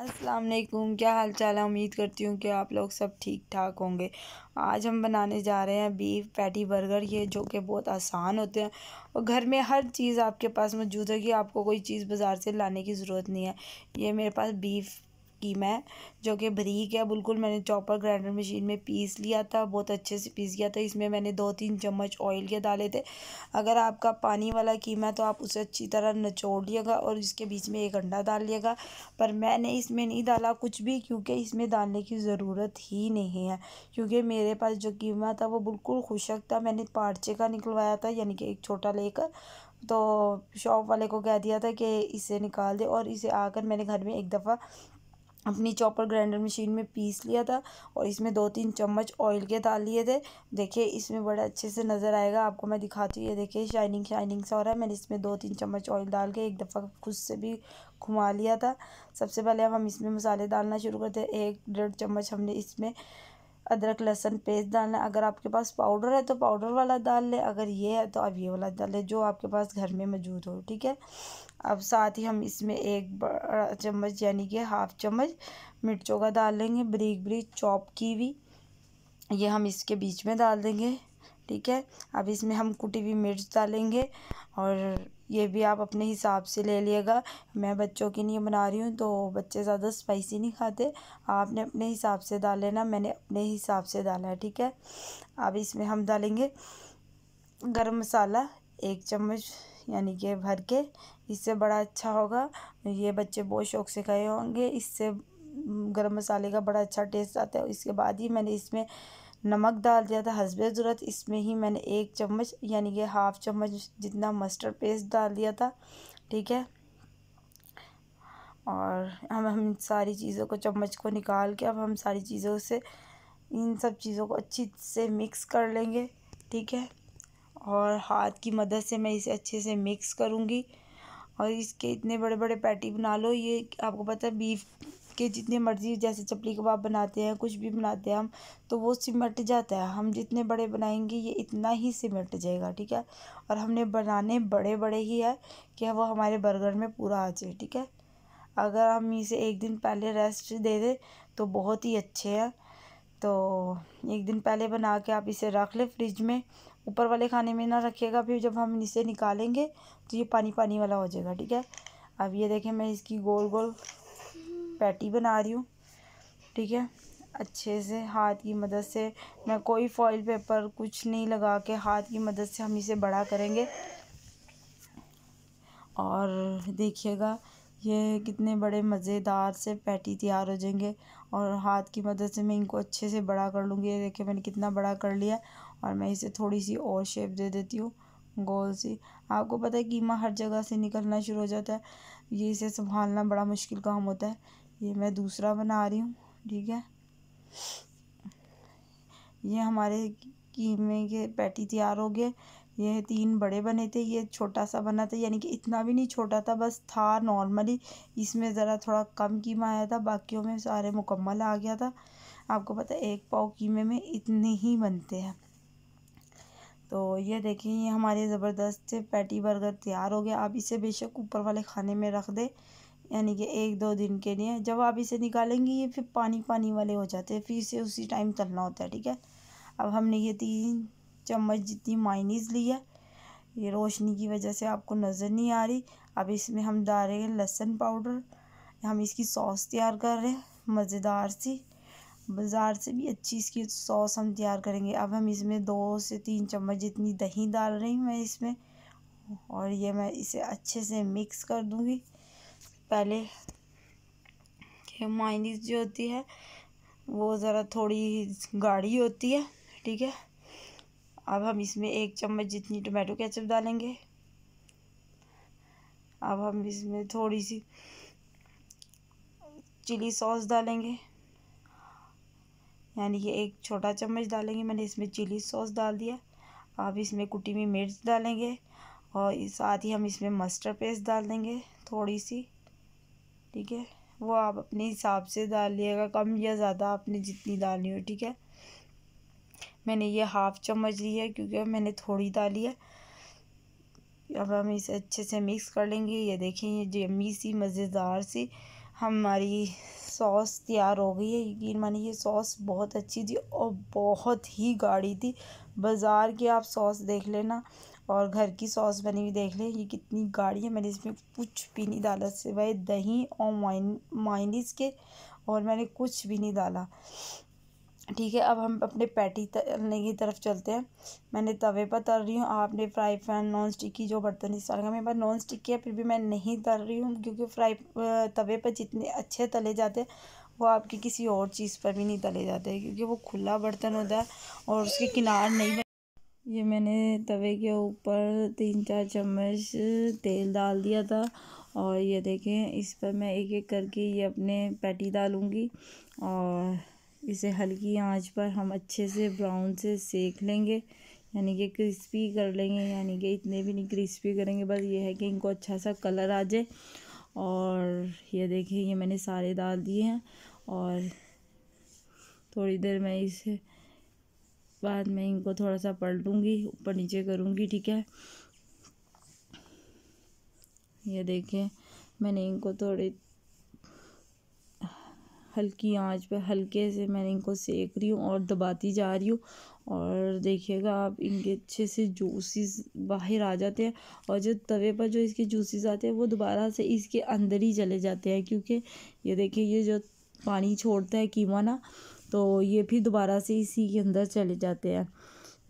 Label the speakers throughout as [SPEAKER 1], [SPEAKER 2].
[SPEAKER 1] अस्सलाम वालेकुम क्या हाल चाल है उम्मीद करती हूँ कि आप लोग सब ठीक ठाक होंगे आज हम बनाने जा रहे हैं बीफ पैटी बर्गर ये जो कि बहुत आसान होते हैं और घर में हर चीज़ आपके पास मौजूद है कि आपको कोई चीज़ बाज़ार से लाने की ज़रूरत नहीं है ये मेरे पास बीफ कीमा है जो कि बरीक है बिल्कुल मैंने चॉपर ग्राइंडर मशीन में पीस लिया था बहुत अच्छे से पीस गया था इसमें मैंने दो तीन चम्मच ऑयल के डाले थे अगर आपका पानी वाला कीमा है तो आप उसे अच्छी तरह नचोड़ लिएगा और इसके बीच में एक अंडा डाल लिएगा पर मैंने इसमें नहीं डाला कुछ भी क्योंकि इसमें डालने की ज़रूरत ही नहीं है क्योंकि मेरे पास जो कीमा था वो बिल्कुल खुशक था मैंने पार्चे का निकलवाया था यानी कि एक छोटा लेकर तो शॉप वाले को कह दिया था कि इसे निकाल दे और इसे आकर मैंने घर में एक दफ़ा अपनी चॉपर ग्राइंडर मशीन में पीस लिया था और इसमें दो तीन चम्मच ऑयल के डाल लिए थे देखिए इसमें बड़े अच्छे से नज़र आएगा आपको मैं दिखाती हूँ ये देखिए शाइनिंग शाइनिंग सा हो रहा है मैंने इसमें दो तीन चम्मच ऑयल डाल के एक दफ़ा खुद से भी घुमा लिया था सबसे पहले अब हम इसमें मसाले डालना शुरू करते हैं एक डेढ़ चम्मच हमने इसमें अदरक लहसुन पेस्ट डालना अगर आपके पास पाउडर है तो पाउडर वाला डाल लें अगर ये है तो आप ये वाला डाल लें जो आपके पास घर में मौजूद हो ठीक है अब साथ ही हम इसमें एक बड़ा चम्मच यानी कि हाफ़ चम्मच मिर्चों का डाल लेंगे बरीक बरीक चॉप की हुई ये हम इसके बीच में डाल देंगे ठीक है अब इसमें हम कुटी हुई मिर्च डालेंगे और ये भी आप अपने हिसाब से ले लिएगा मैं बच्चों के लिए बना रही हूँ तो बच्चे ज़्यादा स्पाइसी नहीं खाते आपने अपने हिसाब से डाल लेना मैंने अपने हिसाब से डाला है ठीक है अब इसमें हम डालेंगे गरम मसाला एक चम्मच यानी कि भर के इससे बड़ा अच्छा होगा ये बच्चे बहुत शौक से खाए होंगे इससे गरम मसाले का बड़ा अच्छा टेस्ट आता है इसके बाद ही मैंने इसमें नमक डाल दिया था हसबे ज़रूरत इसमें ही मैंने एक चम्मच यानी कि हाफ़ चम्मच जितना मस्टर्ड पेस्ट डाल दिया था ठीक है और हम हम सारी चीज़ों को चम्मच को निकाल के अब हम सारी चीज़ों से इन सब चीज़ों को अच्छी से मिक्स कर लेंगे ठीक है और हाथ की मदद से मैं इसे अच्छे से मिक्स करूँगी और इसके इतने बड़े बड़े पैटी बना लो ये आपको पता है बीफ कि जितने मर्ज़ी जैसे चपली कबाब बनाते हैं कुछ भी बनाते हैं हम तो वो सिमट जाता है हम जितने बड़े बनाएंगे ये इतना ही सिमट जाएगा ठीक है और हमने बनाने बड़े बड़े ही है कि वो हमारे बर्गर में पूरा आ जाए ठीक है अगर हम इसे एक दिन पहले रेस्ट दे दें तो बहुत ही अच्छे हैं तो एक दिन पहले बना के आप इसे रख लें फ्रिज में ऊपर वाले खाने में ना रखिएगा फिर जब हम इसे निकालेंगे तो ये पानी पानी वाला हो जाएगा ठीक है अब ये देखें मैं इसकी गोल गोल पैटी बना रही हूँ ठीक है अच्छे से हाथ की मदद से मैं कोई फॉइल पेपर कुछ नहीं लगा के हाथ की मदद से हम इसे बड़ा करेंगे और देखिएगा ये कितने बड़े मज़ेदार से पैटी तैयार हो जाएंगे और हाथ की मदद से मैं इनको अच्छे से बड़ा कर लूँगी ये देखिए मैंने कितना बड़ा कर लिया और मैं इसे थोड़ी सी और शेप दे देती हूँ गोल सी आपको पता है कीमा हर जगह से निकलना शुरू हो जाता है ये इसे संभालना बड़ा मुश्किल काम होता है ये मैं दूसरा बना रही हूँ ठीक है ये हमारे कीमे के पैटी तैयार हो गए ये तीन बड़े बने थे ये छोटा सा बना था यानी कि इतना भी नहीं छोटा था बस था नॉर्मली इसमें ज़रा थोड़ा कम कीमा आया था बाकियों में सारे मुकम्मल आ गया था आपको पता है एक पाव कीमे में इतने ही बनते हैं तो ये देखें ये हमारे ज़बरदस्त से पैटी बर्गर तैयार हो गया आप इसे बेशक ऊपर वाले खाने में रख दें यानी कि एक दो दिन के लिए जब आप इसे निकालेंगे ये फिर पानी पानी वाले हो जाते हैं फिर इसे उसी टाइम तलना होता है ठीक है अब हमने ये तीन चम्मच जितनी माइनीज ली है ये रोशनी की वजह से आपको नज़र नहीं आ रही अब इसमें हम डाल रहे हैं लहसुन पाउडर हम इसकी सॉस तैयार कर रहे हैं मज़ेदार सी बाज़ार से भी अच्छी इसकी सॉस हम तैयार करेंगे अब हम इसमें दो से तीन चम्मच जितनी दही डाल रही हूँ मैं इसमें और ये मैं इसे अच्छे से मिक्स कर दूँगी पहले के माइनिस जो होती है वो ज़रा थोड़ी गाढ़ी होती है ठीक है अब हम इसमें एक चम्मच जितनी टमाटो केचप डालेंगे अब हम इसमें थोड़ी सी चिली सॉस डालेंगे यानी कि एक छोटा चम्मच डालेंगे मैंने इसमें चिली सॉस डाल दिया अब इसमें कुटी हुई मिर्च डालेंगे और साथ ही हम इसमें मस्टर्ड पेस्ट डाल देंगे थोड़ी सी ठीक है वो आप अपने हिसाब से डालिएगा कम या ज़्यादा आपने जितनी डालनी हो ठीक है मैंने ये हाफ़ चम्मच ली है क्योंकि मैंने थोड़ी डाली है अब हम इसे अच्छे से मिक्स कर लेंगे ये देखें ये जमी सी मज़ेदार सी हमारी सॉस तैयार हो गई है यकीन मानिए ये सॉस बहुत अच्छी थी और बहुत ही गाढ़ी थी बाज़ार की आप सॉस देख लेना और घर की सॉस बनी हुई देख ले ये कितनी गाढ़ी है मैंने इसमें कुछ भी नहीं डाला सिवाय दही और माइन के और मैंने कुछ भी नहीं डाला ठीक है अब हम अपने पैटी तलने की तरफ चलते हैं मैंने तवे पर तल रही हूँ आपने फ्राई पैन नॉन स्टिक की जो बर्तन इस तरह मेरे पास नॉन स्टिक है फिर भी मैं नहीं तल रही हूँ क्योंकि फ्राई तवे पर जितने अच्छे तले जाते हैं वो आपकी किसी और चीज़ पर भी नहीं तले जाते क्योंकि वो खुला बर्तन होता है और उसके किनार नहीं ये मैंने तवे के ऊपर तीन चार चम्मच तेल डाल दिया था और ये देखें इस पर मैं एक एक करके ये अपने पैटी डालूँगी और इसे हल्की आंच पर हम अच्छे से ब्राउन से सेक लेंगे यानी कि क्रिस्पी कर लेंगे यानी कि इतने भी नहीं क्रिस्पी करेंगे बस ये है कि इनको अच्छा सा कलर आ जाए और ये देखें ये मैंने सारे डाल दिए हैं और थोड़ी देर में इसे बाद मैं इनको थोड़ा सा पलटूँगी ऊपर नीचे करूँगी ठीक है ये देखें मैंने इनको थोड़े हल्की आंच पे हल्के से मैंने इनको सेक रही हूँ और दबाती जा रही हूँ और देखिएगा आप इनके अच्छे से जूसीज बाहर आ जाते हैं और जो तवे पर जो इसके जूसेस आते हैं वो दोबारा से इसके अंदर ही चले जाते हैं क्योंकि ये देखिए ये जो पानी छोड़ता है कीमा ना तो ये फिर दोबारा से इसी के अंदर चले जाते हैं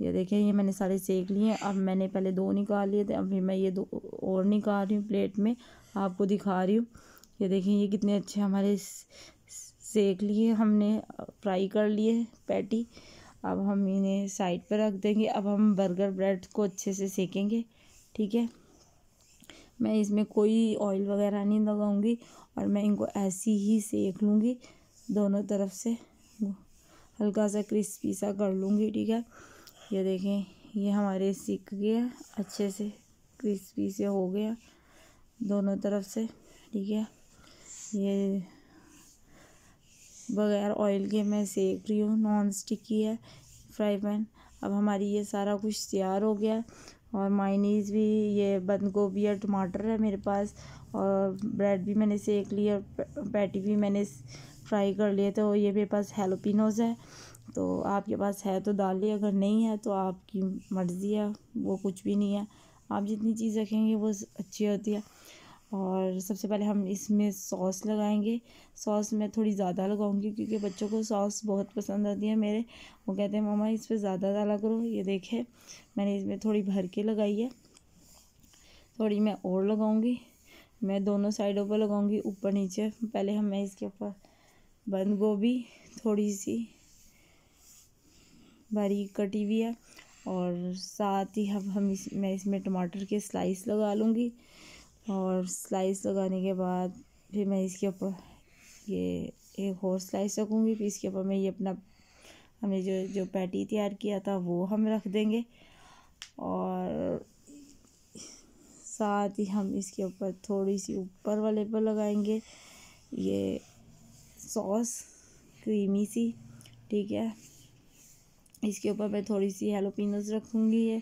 [SPEAKER 1] ये देखें ये मैंने सारे सेक लिए अब मैंने पहले दो निकाल लिए थे अभी मैं ये दो और निकाल रही हूँ प्लेट में आपको दिखा रही हूँ ये देखें ये कितने अच्छे हमारे सेक लिए हमने फ्राई कर लिए पैटी अब हम इन्हें साइड पर रख देंगे अब हम बर्गर ब्रेड को अच्छे से सेकेंगे ठीक है मैं इसमें कोई ऑयल वगैरह नहीं लगाऊंगी और मैं इनको ऐसी ही सेक लूँगी दोनों तरफ से हल्का सा क्रिस्पी सा कर लूँगी ठीक है ये देखें ये हमारे सीख गया अच्छे से क्रिस्पी से हो गया दोनों तरफ से ठीक है ये बगैर ऑयल के मैं सेक रही हूँ नॉन स्टिकी है फ्राई पैन अब हमारी ये सारा कुछ तैयार हो गया और माइनीज भी ये बंद गोभी और टमाटर है मेरे पास और ब्रेड भी मैंने सेक लिया पैटी भी मैंने फ्राई कर लिए तो ये मेरे पास हेलोपिनोज है तो आपके पास है तो लिए अगर नहीं है तो आपकी मर्ज़ी है वो कुछ भी नहीं है आप जितनी चीज़ रखेंगे वो अच्छी होती है और सबसे पहले हम इसमें सॉस लगाएंगे सॉस मैं थोड़ी ज़्यादा लगाऊंगी क्योंकि बच्चों को सॉस बहुत पसंद आती है मेरे वो कहते हैं मामा इस पर ज़्यादा डाला करो ये देखे मैंने इसमें थोड़ी भर के लगाई है थोड़ी मैं और लगाऊंगी मैं दोनों साइडों पर लगाऊंगी ऊपर नीचे पहले हम मैं इसके ऊपर बंद गोभी थोड़ी सी बारीक कटी हुई है और साथ ही अब हम इस मैं इसमें टमाटर के स्लाइस लगा लूँगी और स्लाइस लगाने के बाद फिर मैं इसके ऊपर ये एक और स्लाइस रखूँगी फिर इसके ऊपर मैं ये अपना हमने जो जो पैटी तैयार किया था वो हम रख देंगे और साथ ही हम इसके ऊपर थोड़ी सी ऊपर वाले पर लगाएंगे ये सॉस क्रीमी सी ठीक है इसके ऊपर मैं थोड़ी सी हेलोपिनोज रखूँगी ये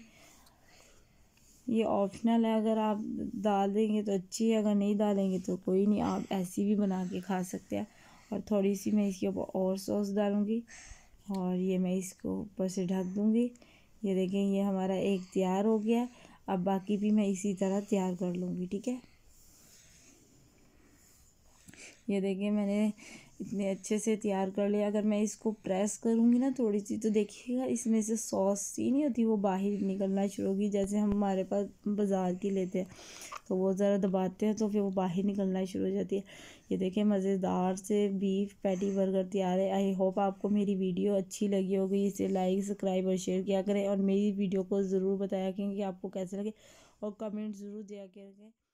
[SPEAKER 1] ये ऑप्शनल है अगर आप डाल देंगे तो अच्छी है अगर नहीं डालेंगे तो कोई नहीं आप ऐसी भी बना के खा सकते हैं और थोड़ी सी मैं इसके ऊपर और सॉस डालूँगी और ये मैं इसको ऊपर से ढक दूँगी ये देखें ये हमारा एक तैयार हो गया अब बाकी भी मैं इसी तरह तैयार कर लूँगी ठीक है ये देखिए मैंने इतने अच्छे से तैयार कर लिया अगर मैं इसको प्रेस करूँगी ना थोड़ी सी तो देखिएगा इसमें से सॉस सी नहीं होती वो बाहर निकलना शुरू होगी जैसे हम हमारे पास बाज़ार की लेते हैं तो वो ज़रा दबाते हैं तो फिर वो बाहर निकलना शुरू हो जाती है ये देखिए मज़ेदार से बीफ पैटी बर्गर तैयार है आई होप आपको मेरी वीडियो अच्छी लगी होगी इसे लाइक सब्सक्राइब और शेयर किया करें और मेरी वीडियो को ज़रूर बताया करें कि आपको कैसे लगे और कमेंट ज़रूर दिया करें